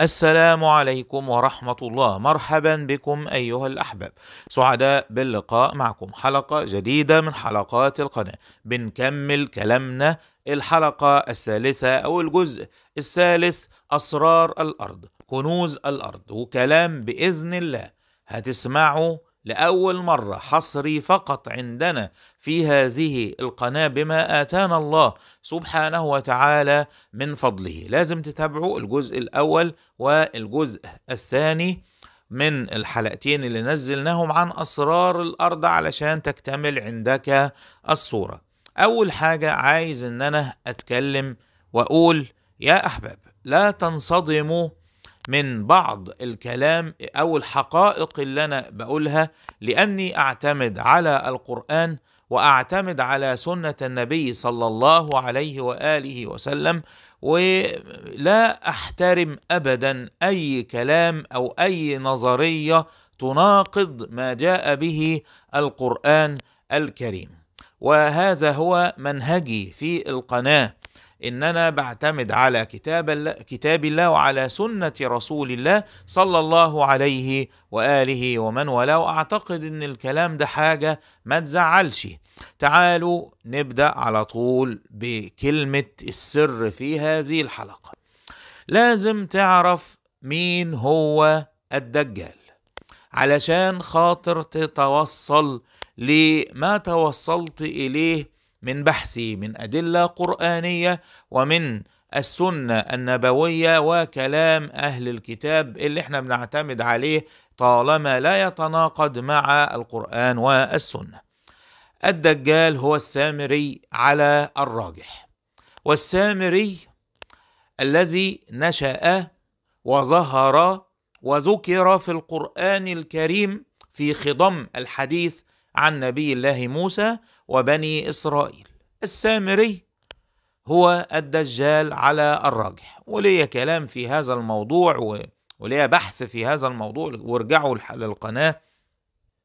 السلام عليكم ورحمة الله مرحبا بكم أيها الأحباب سعداء باللقاء معكم حلقة جديدة من حلقات القناة بنكمل كلامنا الحلقة الثالثة أو الجزء الثالث أسرار الأرض كنوز الأرض وكلام بإذن الله هتسمعوا لاول مره حصري فقط عندنا في هذه القناه بما اتانا الله سبحانه وتعالى من فضله لازم تتابعوا الجزء الاول والجزء الثاني من الحلقتين اللي نزلناهم عن اسرار الارض علشان تكتمل عندك الصوره اول حاجه عايز ان انا اتكلم واقول يا احباب لا تنصدموا من بعض الكلام او الحقائق اللي انا بقولها لاني اعتمد على القران واعتمد على سنه النبي صلى الله عليه واله وسلم ولا احترم ابدا اي كلام او اي نظريه تناقض ما جاء به القران الكريم وهذا هو منهجي في القناه اننا بعتمد على كتاب كتاب الله وعلى سنه رسول الله صلى الله عليه واله ومن والاه اعتقد ان الكلام ده حاجه ما تزعلش تعالوا نبدا على طول بكلمه السر في هذه الحلقه لازم تعرف مين هو الدجال علشان خاطر تتوصل لما توصلت اليه من بحثي من ادله قرانيه ومن السنه النبويه وكلام اهل الكتاب اللي احنا بنعتمد عليه طالما لا يتناقض مع القران والسنه الدجال هو السامري على الراجح والسامري الذي نشا وظهر وذكر في القران الكريم في خضم الحديث عن نبي الله موسى وبني إسرائيل السامري هو الدجال على الراجح وليا كلام في هذا الموضوع وليا بحث في هذا الموضوع وارجعوا للقناة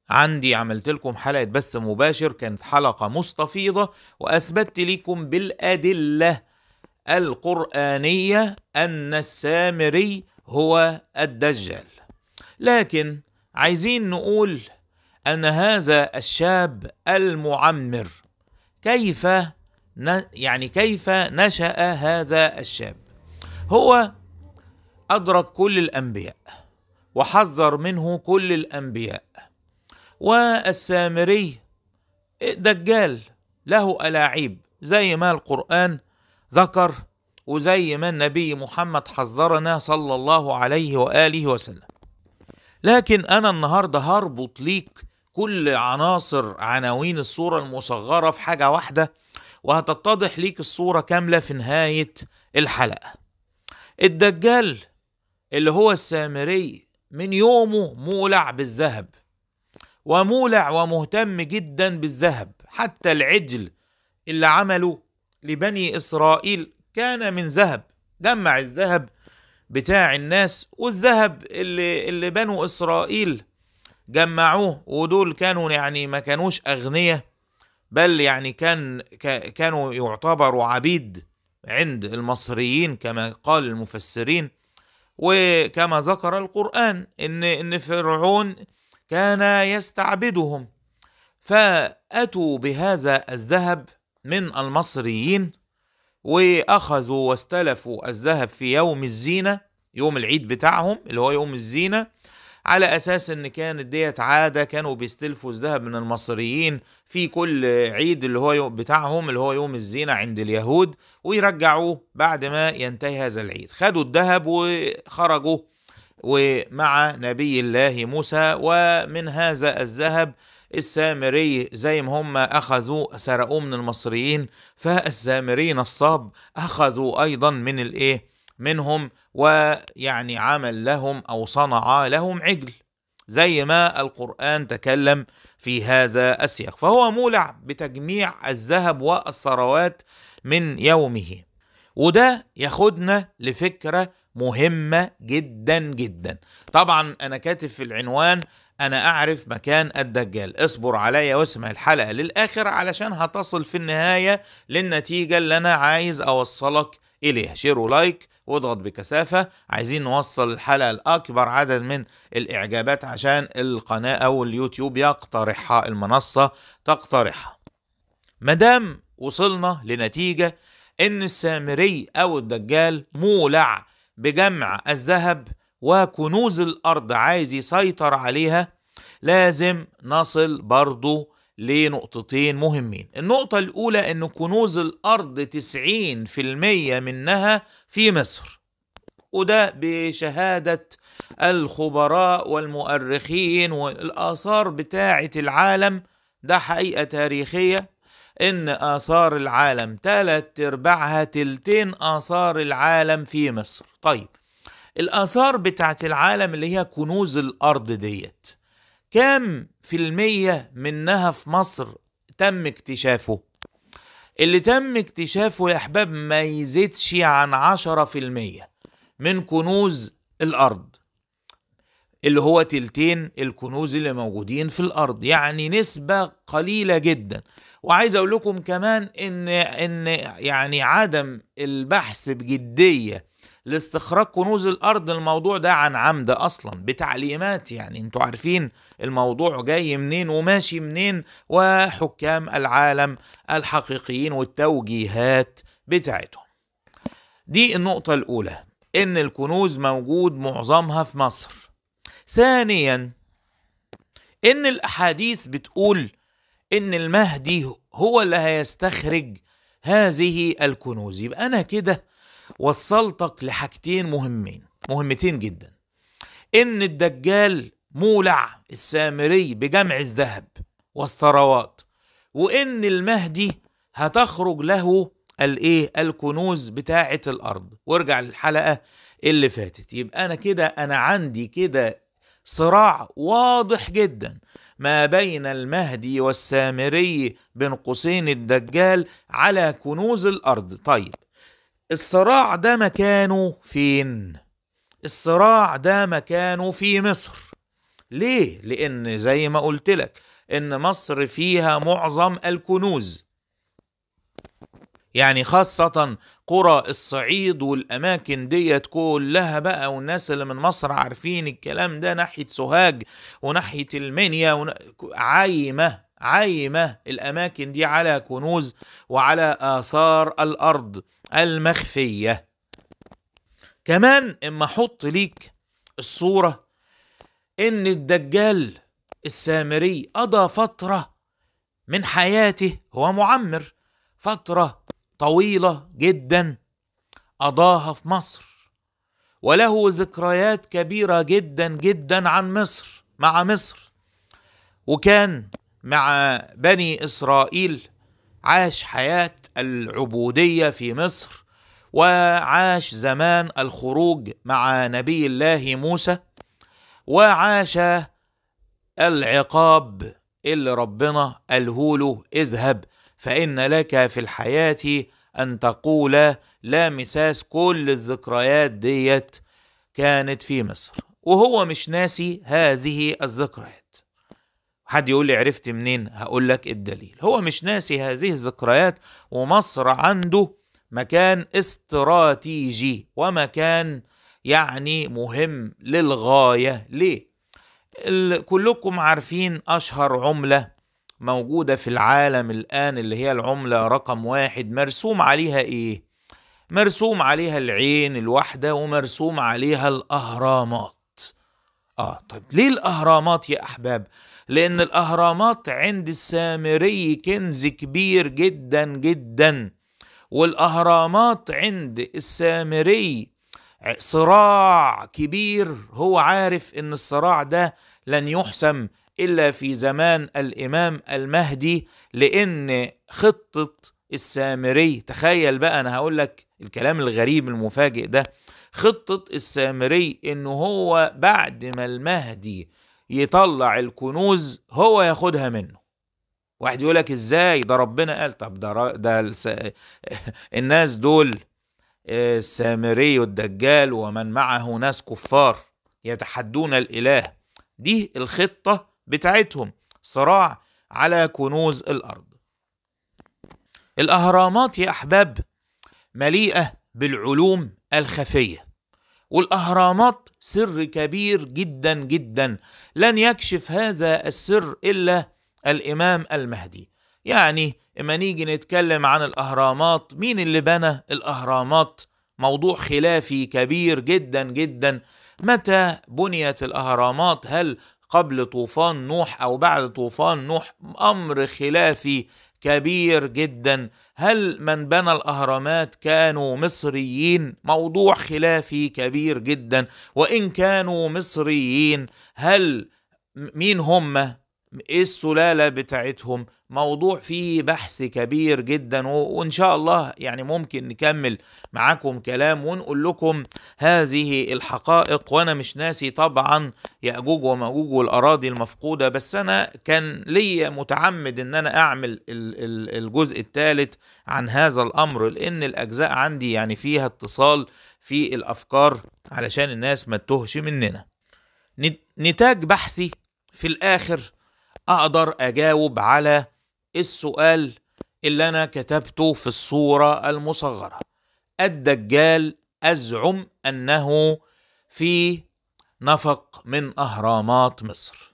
عندي عملت لكم حلقة بث مباشر كانت حلقة مستفيضة وأثبتت لكم بالأدلة القرآنية أن السامري هو الدجال لكن عايزين نقول ان هذا الشاب المعمر كيف يعني كيف نشا هذا الشاب هو ادرك كل الانبياء وحذر منه كل الانبياء والسامري دجال له الاعيب زي ما القران ذكر وزي ما النبي محمد حذرنا صلى الله عليه واله وسلم لكن انا النهارده هربط ليك كل عناصر عناوين الصورة المصغرة في حاجة واحدة وهتتضح ليك الصورة كاملة في نهاية الحلقة الدجال اللي هو السامري من يومه مولع بالذهب ومولع ومهتم جدا بالذهب حتى العجل اللي عمله لبني إسرائيل كان من ذهب جمع الذهب بتاع الناس والذهب اللي, اللي بنو إسرائيل جمعوه ودول كانوا يعني ما كانوش أغنية بل يعني كان كانوا يعتبروا عبيد عند المصريين كما قال المفسرين وكما ذكر القرآن إن إن فرعون كان يستعبدهم فأتوا بهذا الذهب من المصريين وأخذوا واستلفوا الذهب في يوم الزينة يوم العيد بتاعهم اللي هو يوم الزينة على اساس ان كانت ديت عاده كانوا بيستلفوا الذهب من المصريين في كل عيد اللي هو يوم بتاعهم اللي هو يوم الزينه عند اليهود ويرجعوه بعد ما ينتهي هذا العيد خدوا الذهب وخرجوا ومع نبي الله موسى ومن هذا الذهب السامري زي ما هم اخذوا سرقوه من المصريين فالسامري نصاب اخذوا ايضا من الايه منهم ويعني عمل لهم أو صنع لهم عجل زي ما القرآن تكلم في هذا السياق فهو مولع بتجميع الذهب والثروات من يومه وده ياخدنا لفكرة مهمة جدا جدا طبعا أنا كاتب في العنوان أنا أعرف مكان الدجال اصبر عليا واسمع الحلقة للآخر علشان هتصل في النهاية للنتيجة اللي أنا عايز أوصلك اليها شير ولايك واضغط بكثافه عايزين نوصل الحلقه لاكبر عدد من الاعجابات عشان القناه او اليوتيوب يقترحها المنصه تقترحها مدام وصلنا لنتيجه ان السامري او الدجال مولع بجمع الذهب وكنوز الارض عايز يسيطر عليها لازم نصل برضه لنقطتين مهمين النقطة الأولى أن كنوز الأرض 90% منها في مصر وده بشهادة الخبراء والمؤرخين والآثار بتاعة العالم ده حقيقة تاريخية إن آثار العالم تلات أرباعها تلتين آثار العالم في مصر طيب الآثار بتاعة العالم اللي هي كنوز الأرض ديت كام في المية منها في مصر تم اكتشافه اللي تم اكتشافه يا أحباب ما يزيدش عن عشرة في المية من كنوز الأرض اللي هو تلتين الكنوز اللي موجودين في الأرض يعني نسبة قليلة جدا وعايز أقول لكم كمان إن إن يعني عدم البحث بجدية لاستخراج كنوز الارض الموضوع ده عن عمد اصلا بتعليمات يعني انتوا عارفين الموضوع جاي منين وماشي منين وحكام العالم الحقيقيين والتوجيهات بتاعتهم دي النقطة الأولى إن الكنوز موجود معظمها في مصر ثانيا إن الأحاديث بتقول إن المهدي هو اللي هيستخرج هذه الكنوز يبقى أنا كده وصلتك لحاجتين مهمين مهمتين جدا ان الدجال مولع السامري بجمع الذهب والثروات وان المهدي هتخرج له الايه الكنوز بتاعه الارض وارجع للحلقه اللي فاتت يبقى انا كده انا عندي كده صراع واضح جدا ما بين المهدي والسامري بين قوسين الدجال على كنوز الارض طيب الصراع ده مكانه فين الصراع ده مكانه في مصر ليه لان زي ما قلت لك ان مصر فيها معظم الكنوز يعني خاصة قرى الصعيد والأماكن ديت كلها بقى والناس اللي من مصر عارفين الكلام ده ناحية سوهاج وناحية المنيا ون... عايمة عايمة الأماكن دي على كنوز وعلى آثار الأرض المخفية كمان اما احط ليك الصورة ان الدجال السامري قضى فترة من حياته هو معمر فترة طويلة جدا قضاها في مصر وله ذكريات كبيرة جدا جدا عن مصر مع مصر وكان مع بني إسرائيل عاش حياة العبودية في مصر وعاش زمان الخروج مع نبي الله موسى وعاش العقاب اللي ربنا قاله له اذهب فإن لك في الحياة أن تقول لا مساس كل الذكريات ديت كانت في مصر وهو مش ناسي هذه الذكريات حد يقول لي عرفت منين هقول لك الدليل هو مش ناسي هذه الذكريات ومصر عنده مكان استراتيجي ومكان يعني مهم للغاية ليه كلكم عارفين أشهر عملة موجودة في العالم الآن اللي هي العملة رقم واحد مرسوم عليها إيه؟ مرسوم عليها العين الواحدة ومرسوم عليها الأهرامات آه طيب ليه الأهرامات يا أحباب؟ لأن الأهرامات عند السامري كنز كبير جدا جدا والأهرامات عند السامري صراع كبير هو عارف إن الصراع ده لن يحسم إلا في زمان الإمام المهدي لأن خطة السامري تخيل بقى أنا هقول لك الكلام الغريب المفاجئ ده خطة السامري إن هو بعد ما المهدي يطلع الكنوز هو ياخدها منه واحد يقول لك ازاي ده ربنا قال طب ده ده الس... الناس دول آه، السامري والدجال ومن معه ناس كفار يتحدون الاله دي الخطه بتاعتهم صراع على كنوز الارض الاهرامات يا احباب مليئه بالعلوم الخفيه والاهرامات سر كبير جدا جدا لن يكشف هذا السر الا الامام المهدي يعني اما نيجي نتكلم عن الاهرامات مين اللي بنى الاهرامات موضوع خلافي كبير جدا جدا متى بنيت الاهرامات هل قبل طوفان نوح او بعد طوفان نوح امر خلافي كبير جدا هل من بنى الاهرامات كانوا مصريين موضوع خلافي كبير جدا وان كانوا مصريين هل مين هم ايه السلاله بتاعتهم موضوع فيه بحث كبير جدا وان شاء الله يعني ممكن نكمل معاكم كلام ونقول لكم هذه الحقائق وانا مش ناسي طبعا ياجوج وماجوج والاراضي المفقوده بس انا كان ليا متعمد ان انا اعمل الجزء الثالث عن هذا الامر لان الاجزاء عندي يعني فيها اتصال في الافكار علشان الناس ما تتوهش مننا نتاج بحثي في الاخر اقدر اجاوب على السؤال اللي انا كتبته في الصوره المصغره الدجال ازعم انه في نفق من اهرامات مصر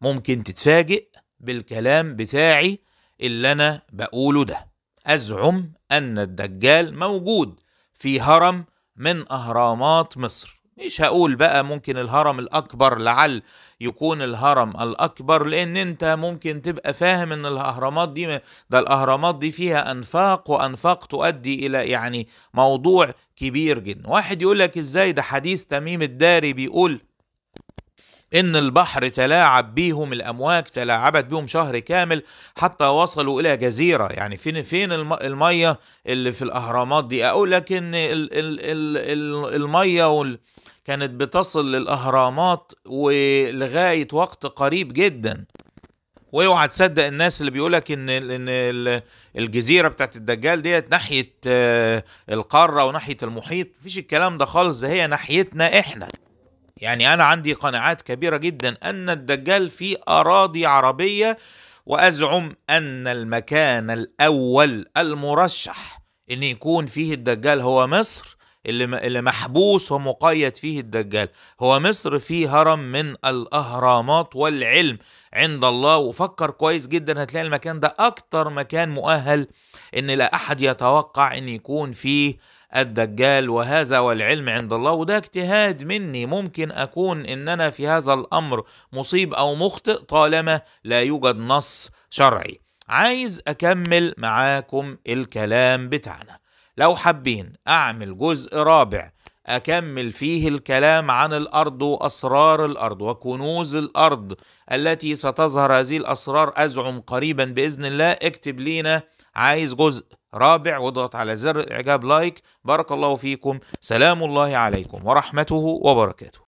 ممكن تتفاجئ بالكلام بتاعي اللي انا بقوله ده ازعم ان الدجال موجود في هرم من اهرامات مصر مش هقول بقى ممكن الهرم الأكبر لعل يكون الهرم الأكبر لأن أنت ممكن تبقى فاهم أن الأهرامات دي ده الأهرامات دي فيها أنفاق وأنفاق تؤدي إلى يعني موضوع كبير جدا واحد يقول لك إزاي ده حديث تميم الداري بيقول إن البحر تلاعب بيهم الأمواج تلاعبت بيهم شهر كامل حتى وصلوا إلى جزيرة يعني فين فين المية اللي في الأهرامات دي أقول لك إن المية وال كانت بتصل للأهرامات ولغاية وقت قريب جدا واوعى تصدق الناس اللي بيقولك ان ان الجزيره بتاعت الدجال ديت ناحيه آه، القاره وناحيه المحيط مفيش الكلام ده خالص ده هي ناحيتنا احنا يعني انا عندي قناعات كبيره جدا ان الدجال في اراضي عربيه وازعم ان المكان الاول المرشح ان يكون فيه الدجال هو مصر اللي اللي محبوس ومقيد فيه الدجال هو مصر في هرم من الاهرامات والعلم عند الله وفكر كويس جدا هتلاقي المكان ده اكتر مكان مؤهل ان لا احد يتوقع ان يكون فيه الدجال وهذا والعلم عند الله وده اجتهاد مني ممكن اكون ان انا في هذا الامر مصيب او مخطئ طالما لا يوجد نص شرعي عايز اكمل معاكم الكلام بتاعنا لو حابين اعمل جزء رابع اكمل فيه الكلام عن الارض واسرار الارض وكنوز الارض التي ستظهر هذه الاسرار ازعم قريبا باذن الله اكتب لينا عايز جزء رابع واضغط على زر الاعجاب لايك بارك الله فيكم سلام الله عليكم ورحمته وبركاته